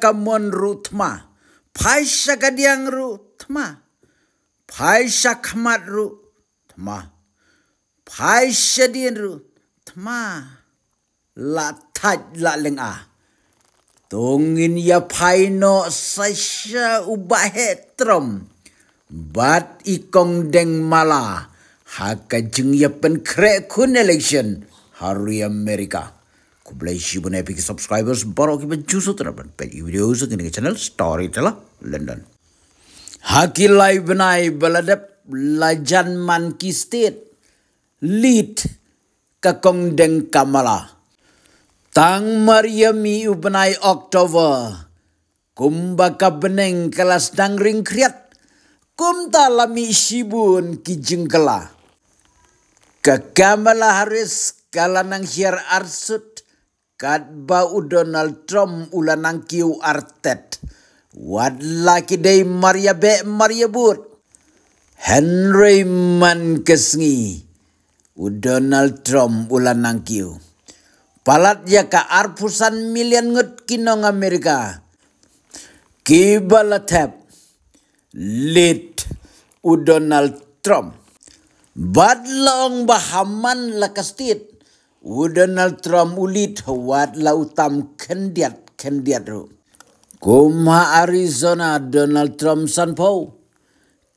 ka mon rutma. ka diang rutma. Paisa mat rutma. Paisa diang rutma. latat taj la leng a. Tungin ya paino sasya ubahetrom. Bat ikong deng mala. Haka jeng ya pen election. Haru ya Amerika. Kublaishi बनाए आपके सब्सक्राइबर्स बड़ों की बच्चूस उतना बन पहली videos के लिए चैनल स्टोरी टेला लंदन हाकी लाइव बनाए बलदप लाजन मन deng kamala tang mi ubenai oktober kumba beneng kelas dangring kriat kumta lami shibun ki jengkela kakamala haris kalanang arsut Kat bau Donald Trump ulanang kiu artet. E Wad laki day Maria be Maria bur. Henry man kesngi. U Donald Trump ulanang kiu. Palat ya ka arpusan milian ngut kinong Amerika. Kibalatep. Lit u Donald Trump. Badlong bahaman lakastit u Donald Trump ulit wat la utam kendiat kendiat ro. Kuma Arizona Donald Trump san pau.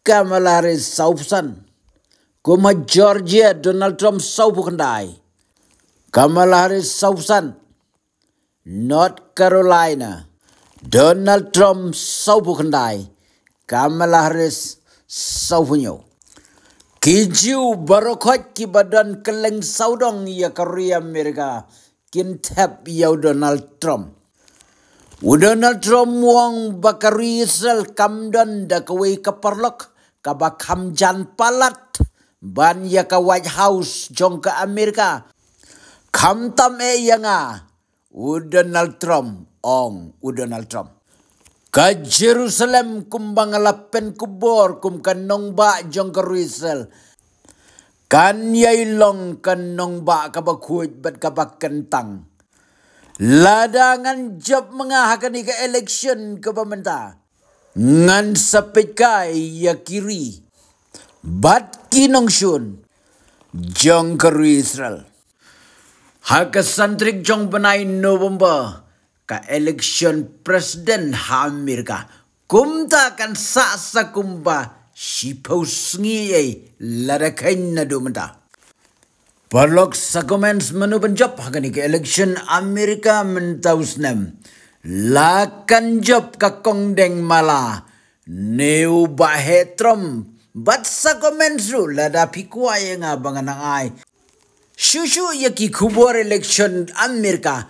Kamala Harris saup san. Kuma Georgia Donald Trump saup kendai. Kamala Harris saup san. North Carolina Donald Trump saup kendai. Kamala Harris saup nyau. Kijiu barokot ki badan keleng saudong ya Korea Amerika kintep ya Donald Trump. Donald Trump wong bakari Israel kamdan da kawai kaparlok kabakam jan palat ban ya ka White House jong ka Amerika. Kam tam e yanga a Donald Trump ong Donald Trump. Ka Jerusalem kum bangalapen kubor kum kanong ba jong ka Ruisel. Kan yailong kanong ba kabakuj bat kentang. Ladangan job mengahakan ka election ke pemerintah. Ngan sapikai ya kiri. Bat kinong syun. Jong ka Hakasantrik jong benai November ka election president ha Amerika kumta kan sa sa kumba shipau sngi larakain na dumta. Parlok sa comments manu penjop hagani ke election Amerika mentausnem. Lakan job ka kongdeng mala. Neu bahetrom, Bat sa comments ru lada pikua yang abangan ai. Shushu yaki kubor election Amerika.